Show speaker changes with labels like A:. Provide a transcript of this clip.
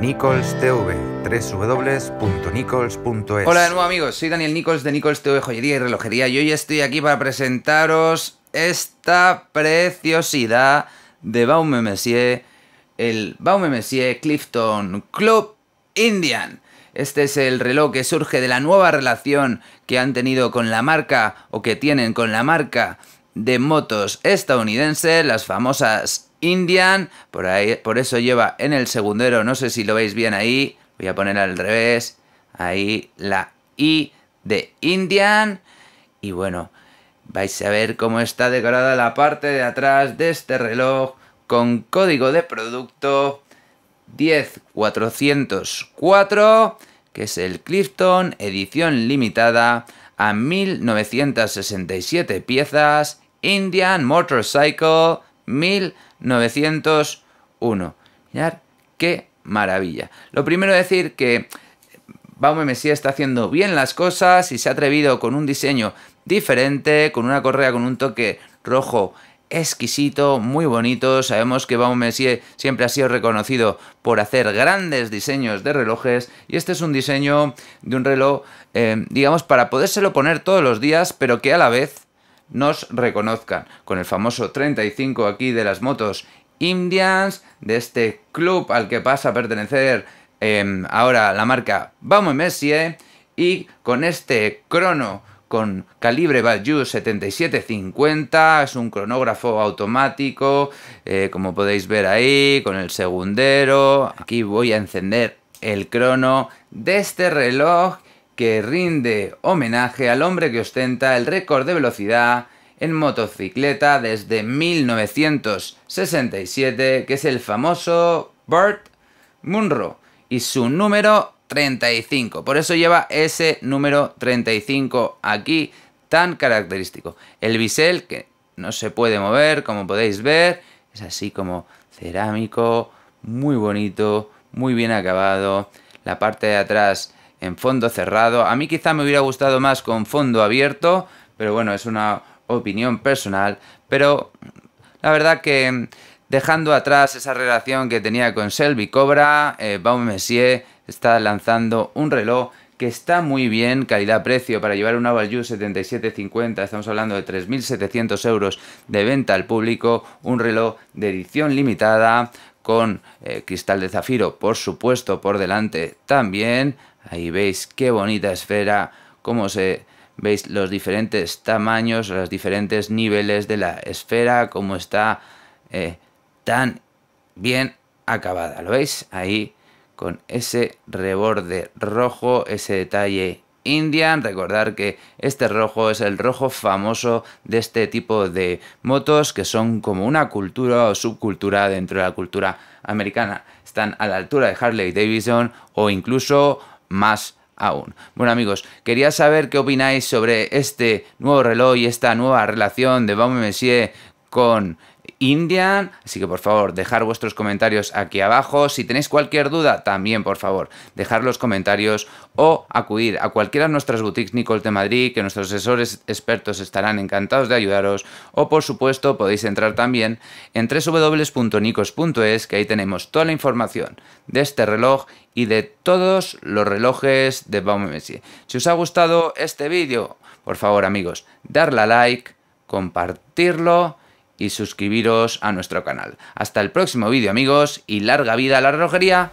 A: Nichols TV, www.nichols.es. Hola de nuevo amigos, soy Daniel Nichols de Nichols TV Joyería y Relojería y hoy estoy aquí para presentaros esta preciosidad de Baume Messier, el Baume Messier Clifton Club Indian. Este es el reloj que surge de la nueva relación que han tenido con la marca o que tienen con la marca de motos estadounidense, las famosas Indian. Por, ahí, por eso lleva en el segundero, no sé si lo veis bien ahí. Voy a poner al revés. Ahí la I de Indian. Y bueno, vais a ver cómo está decorada la parte de atrás de este reloj con código de producto 10404, que es el Clifton, edición limitada a 1967 piezas, Indian Motorcycle 1967. 901. Mirad qué maravilla. Lo primero decir que Baume Messier está haciendo bien las cosas y se ha atrevido con un diseño diferente, con una correa con un toque rojo exquisito, muy bonito. Sabemos que Baume Messier siempre ha sido reconocido por hacer grandes diseños de relojes y este es un diseño de un reloj, eh, digamos, para podérselo poner todos los días, pero que a la vez nos reconozcan con el famoso 35 aquí de las motos Indians, de este club al que pasa a pertenecer em, ahora la marca Vamos Messi eh, y con este crono con calibre Valjoux 7750, es un cronógrafo automático, eh, como podéis ver ahí, con el segundero. Aquí voy a encender el crono de este reloj que rinde homenaje al hombre que ostenta el récord de velocidad en motocicleta desde 1967, que es el famoso Burt Munro, y su número 35. Por eso lleva ese número 35 aquí, tan característico. El bisel, que no se puede mover, como podéis ver, es así como cerámico, muy bonito, muy bien acabado. La parte de atrás en fondo cerrado. A mí quizá me hubiera gustado más con fondo abierto, pero bueno, es una opinión personal. Pero la verdad que mm, dejando atrás esa relación que tenía con Selby Cobra, eh, Baume Baum Messier está lanzando un reloj que está muy bien calidad-precio para llevar un Avalju 7750, estamos hablando de 3.700 euros de venta al público, un reloj de edición limitada con eh, cristal de zafiro, por supuesto, por delante también. Ahí veis qué bonita esfera, cómo se veis los diferentes tamaños, los diferentes niveles de la esfera, cómo está eh, tan bien acabada. ¿Lo veis? Ahí con ese reborde rojo, ese detalle Indian. Recordar que este rojo es el rojo famoso de este tipo de motos que son como una cultura o subcultura dentro de la cultura americana. Están a la altura de Harley Davidson o incluso más aún. Bueno amigos, quería saber qué opináis sobre este nuevo reloj y esta nueva relación de Baume Messier con Indian. Así que por favor, dejar vuestros comentarios aquí abajo. Si tenéis cualquier duda, también por favor, dejar los comentarios o acudir a cualquiera de nuestras boutiques Nicos de Madrid, que nuestros asesores expertos estarán encantados de ayudaros. O por supuesto, podéis entrar también en www.nicos.es, que ahí tenemos toda la información de este reloj y de todos los relojes de Baume Messi. Si os ha gustado este vídeo, por favor amigos, darle a like, compartirlo y suscribiros a nuestro canal. Hasta el próximo vídeo amigos y larga vida a la relojería.